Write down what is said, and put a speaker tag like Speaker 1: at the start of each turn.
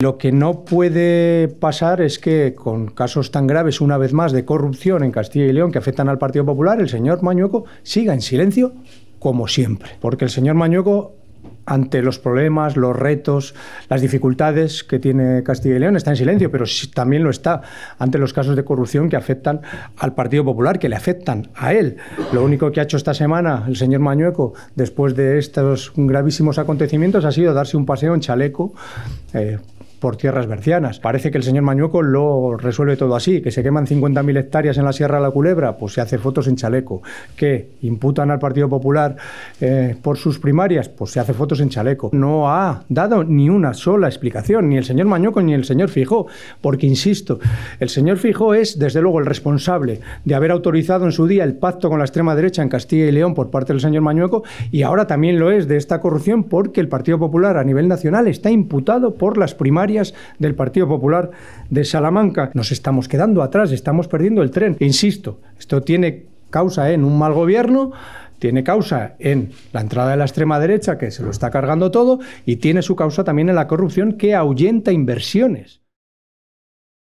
Speaker 1: Lo que no puede pasar es que con casos tan graves, una vez más, de corrupción en Castilla y León que afectan al Partido Popular, el señor Mañueco siga en silencio como siempre. Porque el señor Mañueco, ante los problemas, los retos, las dificultades que tiene Castilla y León, está en silencio, pero también lo está ante los casos de corrupción que afectan al Partido Popular, que le afectan a él. Lo único que ha hecho esta semana el señor Mañueco, después de estos gravísimos acontecimientos, ha sido darse un paseo en chaleco. Eh, por tierras bercianas. Parece que el señor Mañueco lo resuelve todo así, que se queman 50.000 hectáreas en la Sierra de la Culebra, pues se hace fotos en chaleco, que imputan al Partido Popular eh, por sus primarias, pues se hace fotos en chaleco. No ha dado ni una sola explicación, ni el señor Mañueco ni el señor Fijo, porque insisto, el señor Fijo es desde luego el responsable de haber autorizado en su día el pacto con la extrema derecha en Castilla y León por parte del señor Mañueco y ahora también lo es de esta corrupción porque el Partido Popular a nivel nacional está imputado por las primarias del Partido Popular de Salamanca. Nos estamos quedando atrás, estamos perdiendo el tren. Insisto, esto tiene causa en un mal gobierno, tiene causa en la entrada de la extrema derecha, que se lo está cargando todo, y tiene su causa también en la corrupción que ahuyenta inversiones.